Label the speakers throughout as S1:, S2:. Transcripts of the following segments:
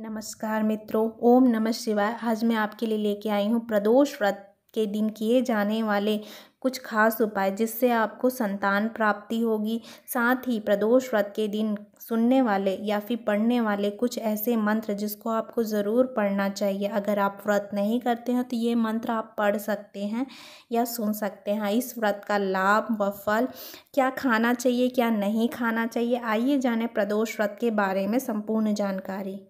S1: नमस्कार मित्रों ओम नमः शिवाय आज मैं आपके लिए लेके आई हूँ प्रदोष व्रत के दिन किए जाने वाले कुछ खास उपाय जिससे आपको संतान प्राप्ति होगी साथ ही प्रदोष व्रत के दिन सुनने वाले या फिर पढ़ने वाले कुछ ऐसे मंत्र जिसको आपको ज़रूर पढ़ना चाहिए अगर आप व्रत नहीं करते हैं तो ये मंत्र आप पढ़ सकते हैं या सुन सकते हैं इस व्रत का लाभ व फल क्या खाना चाहिए क्या नहीं खाना चाहिए आइए जाने प्रदोष व्रत के बारे में संपूर्ण जानकारी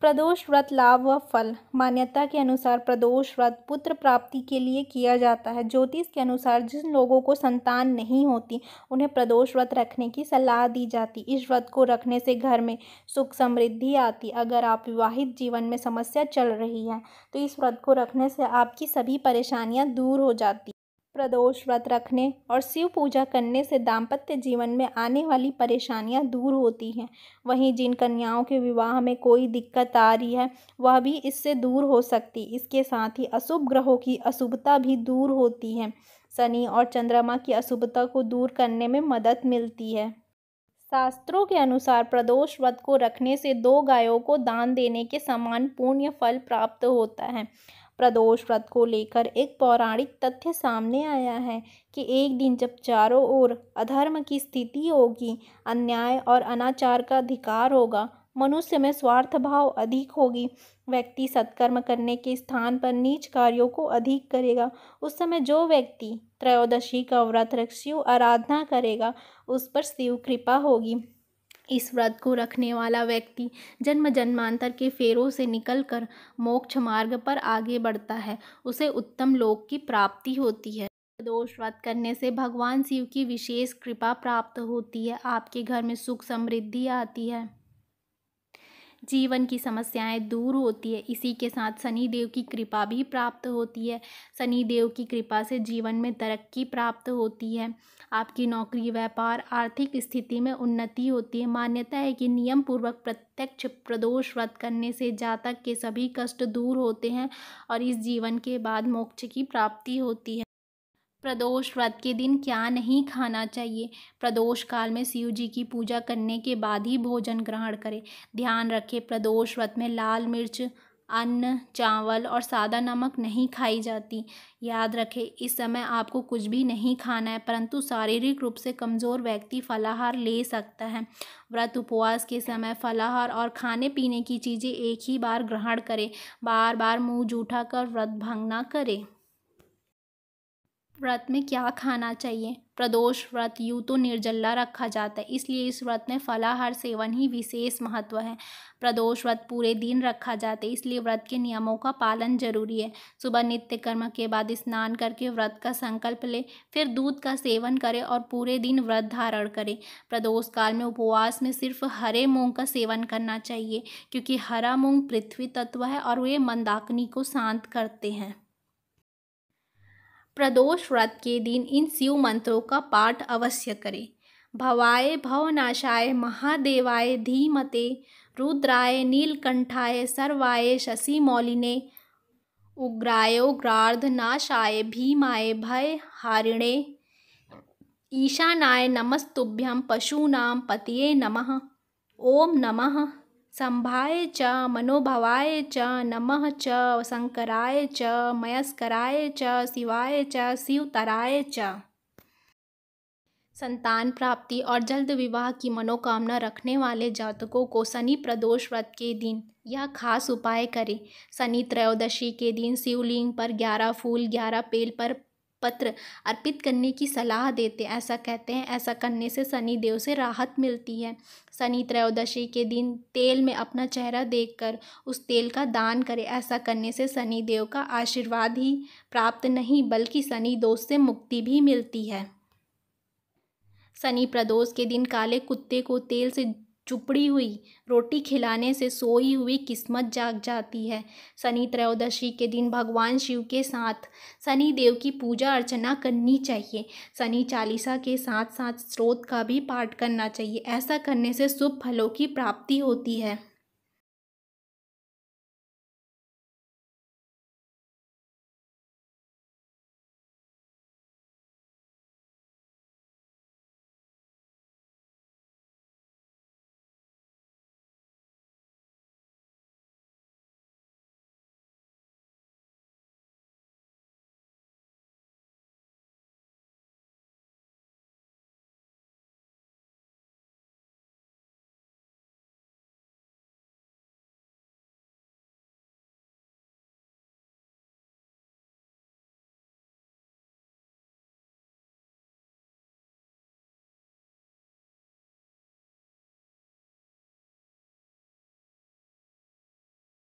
S1: प्रदोष व्रत लाभ व फल मान्यता के अनुसार प्रदोष व्रत पुत्र प्राप्ति के लिए किया जाता है ज्योतिष के अनुसार जिन लोगों को संतान नहीं होती उन्हें प्रदोष व्रत रखने की सलाह दी जाती इस व्रत को रखने से घर में सुख समृद्धि आती अगर आप विवाहित जीवन में समस्या चल रही है तो इस व्रत को रखने से आपकी सभी परेशानियाँ दूर हो जाती प्रदोष व्रत रखने और शिव पूजा करने से दाम्पत्य जीवन में आने वाली परेशानियां दूर होती हैं वहीं जिन कन्याओं के विवाह में कोई दिक्कत आ रही है वह भी इससे दूर हो सकती इसके साथ ही अशुभ ग्रहों की अशुभता भी दूर होती है शनि और चंद्रमा की अशुभता को दूर करने में मदद मिलती है शास्त्रों के अनुसार प्रदोष व्रत को रखने से दो गायों को दान देने के समान पुण्य फल प्राप्त होता है प्रदोष व्रत को लेकर एक पौराणिक तथ्य सामने आया है कि एक दिन जब चारों ओर अधर्म की स्थिति होगी अन्याय और अनाचार का अधिकार होगा मनुष्य में स्वार्थ भाव अधिक होगी व्यक्ति सत्कर्म करने के स्थान पर नीच कार्यों को अधिक करेगा उस समय जो व्यक्ति त्रयोदशी का व्रत शिव आराधना करेगा उस पर शिव कृपा होगी इस व्रत को रखने वाला व्यक्ति जन्म जन्मांतर के फेरों से निकलकर मोक्ष मार्ग पर आगे बढ़ता है उसे उत्तम लोक की प्राप्ति होती है दोष व्रत करने से भगवान शिव की विशेष कृपा प्राप्त होती है आपके घर में सुख समृद्धि आती है जीवन की समस्याएं दूर होती है इसी के साथ शनि देव की कृपा भी प्राप्त होती है शनि देव की कृपा से जीवन में तरक्की प्राप्त होती है आपकी नौकरी व्यापार आर्थिक स्थिति में उन्नति होती है मान्यता है कि नियम पूर्वक प्रत्यक्ष प्रदोष व्रत करने से जातक के सभी कष्ट दूर होते हैं और इस जीवन के बाद मोक्ष की प्राप्ति होती है प्रदोष व्रत के दिन क्या नहीं खाना चाहिए प्रदोष काल में शिव जी की पूजा करने के बाद ही भोजन ग्रहण करें ध्यान रखें प्रदोष व्रत में लाल मिर्च अन्न चावल और सादा नमक नहीं खाई जाती याद रखें इस समय आपको कुछ भी नहीं खाना है परंतु शारीरिक रूप से कमज़ोर व्यक्ति फलाहार ले सकता है व्रत उपवास के समय फलाहार और खाने पीने की चीज़ें एक ही बार ग्रहण करें बार बार मुंह जूठा कर व्रत भंग ना करें व्रत में क्या खाना चाहिए प्रदोष व्रत यूँ तो निर्जला रखा जाता है इसलिए इस व्रत में फलाहार सेवन ही विशेष महत्व है प्रदोष व्रत पूरे दिन रखा जाता है इसलिए व्रत के नियमों का पालन जरूरी है सुबह नित्य कर्म के बाद स्नान करके व्रत का संकल्प ले फिर दूध का सेवन करें और पूरे दिन व्रत धारण करें प्रदोष काल में उपवास में सिर्फ हरे मूंग का सेवन करना चाहिए क्योंकि हरा मूंग पृथ्वी तत्व है और वे मंदाकिनी को शांत करते हैं प्रदोष व्रत के दिन इन शिव मंत्रों का पाठ अवश्य करें भवाय भवनाशाय महादेवाय धीमते रुद्राय नीलकंठाय सर्वाय शशि मौलिने उग्रायोग्रार्धनाशाय भीमाय भय हारिणे ईशानाय नमस्तुभ्यं पशूना पतिये नमः ओम नमः संभाय च मनोभवाय च नमः च शंकराय च मयस्कराय च शिवाय च शिवतराय च संतान प्राप्ति और जल्द विवाह की मनोकामना रखने वाले जातकों को शनि प्रदोष व्रत के दिन यह खास उपाय करें शनि त्रयोदशी के दिन शिवलिंग पर ग्यारह फूल ग्यारह पेल पर पत्र अर्पित करने की सलाह देते हैं ऐसा कहते हैं ऐसा करने से शनि देव से राहत मिलती है शनि त्रयोदशी के दिन तेल में अपना चेहरा देखकर उस तेल का दान करें ऐसा करने से शनि देव का आशीर्वाद ही प्राप्त नहीं बल्कि शनि दोष से मुक्ति भी मिलती है शनि प्रदोष के दिन काले कुत्ते को तेल से चुपड़ी हुई रोटी खिलाने से सोई हुई किस्मत जाग जाती है शनि त्रयोदशी के दिन भगवान शिव के साथ शनि देव की पूजा अर्चना करनी चाहिए शनि चालीसा के साथ साथ स्रोत का भी पाठ करना चाहिए ऐसा करने से शुभ फलों की प्राप्ति होती है